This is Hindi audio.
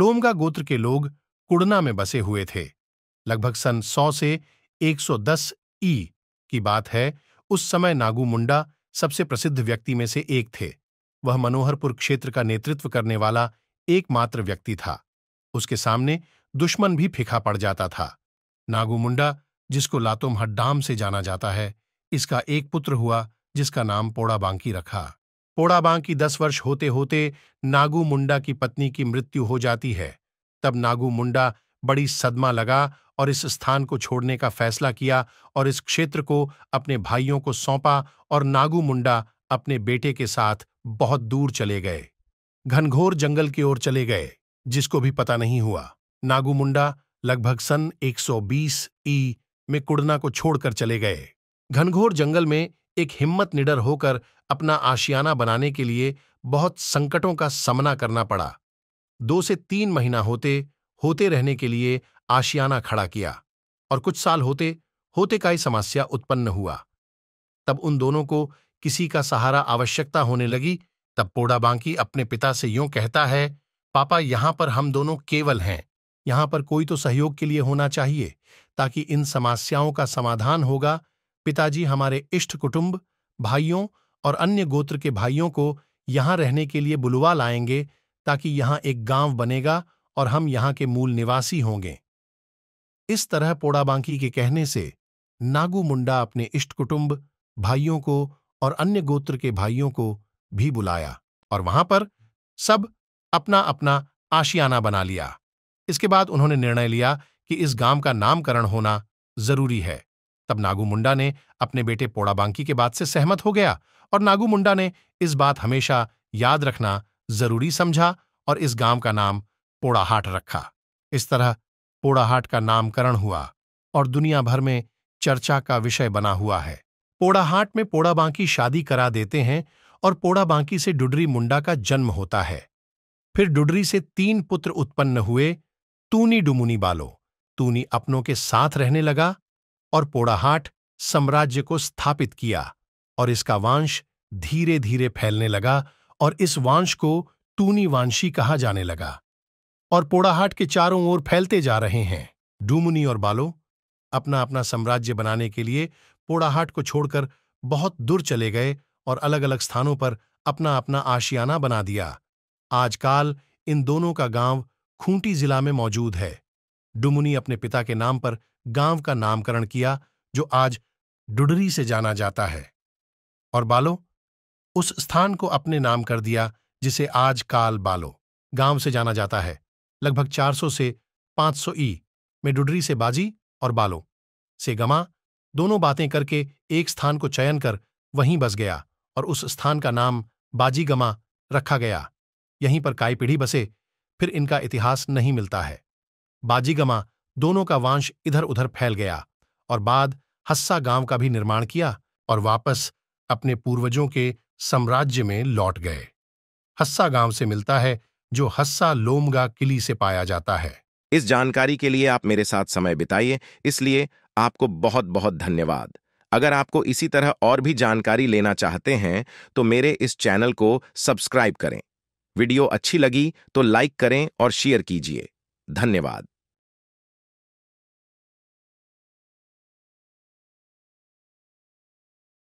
लोमगा गोत्र के लोग कुड़ना में बसे हुए थे लगभग सन 100 से 110 ई की बात है उस समय नागू मुंडा सबसे प्रसिद्ध व्यक्ति में से एक थे वह मनोहरपुर क्षेत्र का नेतृत्व करने वाला एकमात्र व्यक्ति था उसके सामने दुश्मन भी फिखा पड़ जाता था नागू मुंडा जिसको लातोम हड्डाम से जाना जाता है इसका एक पुत्र हुआ जिसका नाम पोड़ा बांकी रखा कोड़ाबां की दस वर्ष होते होते नागू मुंडा की पत्नी की मृत्यु हो जाती है तब नागू मुंडा बड़ी सदमा लगा और इस स्थान को छोड़ने का फैसला किया और इस क्षेत्र को अपने भाइयों को सौंपा और नागू मुंडा अपने बेटे के साथ बहुत दूर चले गए घनघोर जंगल की ओर चले गए जिसको भी पता नहीं हुआ नागू मुंडा लगभग सन 120 ई में कुड़ना को छोड़कर चले गए घनघोर जंगल में एक हिम्मत निडर होकर अपना आशियाना बनाने के लिए बहुत संकटों का सामना करना पड़ा दो से तीन महीना होते होते रहने के लिए आशियाना खड़ा किया और कुछ साल होते होते का ही समस्या उत्पन्न हुआ तब उन दोनों को किसी का सहारा आवश्यकता होने लगी तब पोड़ा बांकी अपने पिता से यूं कहता है पापा यहां पर हम दोनों केवल हैं यहां पर कोई तो सहयोग के लिए होना चाहिए ताकि इन समस्याओं का समाधान होगा पिताजी हमारे इष्ट कुटुंब भाइयों और अन्य गोत्र के भाइयों को यहाँ रहने के लिए बुलवा लाएंगे ताकि यहाँ एक गांव बनेगा और हम यहाँ के मूल निवासी होंगे इस तरह पोड़ाबांकी के कहने से नागू मुंडा अपने इष्ट कुटुंब भाइयों को और अन्य गोत्र के भाइयों को भी बुलाया और वहां पर सब अपना अपना आशियाना बना लिया इसके बाद उन्होंने निर्णय लिया कि इस गांव का नामकरण होना जरूरी है तब नागू मुंडा ने अपने बेटे पोड़ाबांकी के बाद से सहमत हो गया और नागू मुंडा ने इस बात हमेशा याद रखना जरूरी समझा और इस गांव का नाम पोड़ाहाट रखा इस तरह पोड़ाहाट का नामकरण हुआ और दुनिया भर में चर्चा का विषय बना हुआ है पोड़ाहाट में पोड़ाबांकी शादी करा देते हैं और पोड़ाबांकी से डुडरी मुंडा का जन्म होता है फिर डुडरी से तीन पुत्र उत्पन्न हुए तूनी डुमुनी बालो तूनी अपनों के साथ रहने लगा और पोड़ाहाट साम्राज्य को स्थापित किया और इसका वंश धीरे धीरे फैलने लगा और इस वंश को टूनी वांशी कहा जाने लगा और पोड़ाहाट के चारों ओर फैलते जा रहे हैं डूमुनी और बालो अपना अपना साम्राज्य बनाने के लिए पोड़ाहाट को छोड़कर बहुत दूर चले गए और अलग अलग स्थानों पर अपना अपना आशियाना बना दिया आजकल इन दोनों का गांव खूंटी जिला में मौजूद है डुमुनी अपने पिता के नाम पर गांव का नामकरण किया जो आज डुडरी से जाना जाता है और बालो उस स्थान को अपने नाम कर दिया जिसे आज काल बालो गांव से जाना जाता है लगभग 400 से 500 ई में डुडरी से बाजी और बालो से गमा दोनों बातें करके एक स्थान को चयन कर वहीं बस गया और उस स्थान का नाम बाजीगमा रखा गया यहीं पर काई पीढ़ी बसे फिर इनका इतिहास नहीं मिलता है बाजीगमा दोनों का वांश इधर उधर फैल गया और बाद हस्सा गांव का भी निर्माण किया और वापस अपने पूर्वजों के साम्राज्य में लौट गए हस्सा गांव से मिलता है जो हस्सा लोमगा किली से पाया जाता है इस जानकारी के लिए आप मेरे साथ समय बिताइए इसलिए आपको बहुत बहुत धन्यवाद अगर आपको इसी तरह और भी जानकारी लेना चाहते हैं तो मेरे इस चैनल को सब्सक्राइब करें वीडियो अच्छी लगी तो लाइक करें और शेयर कीजिए धन्यवाद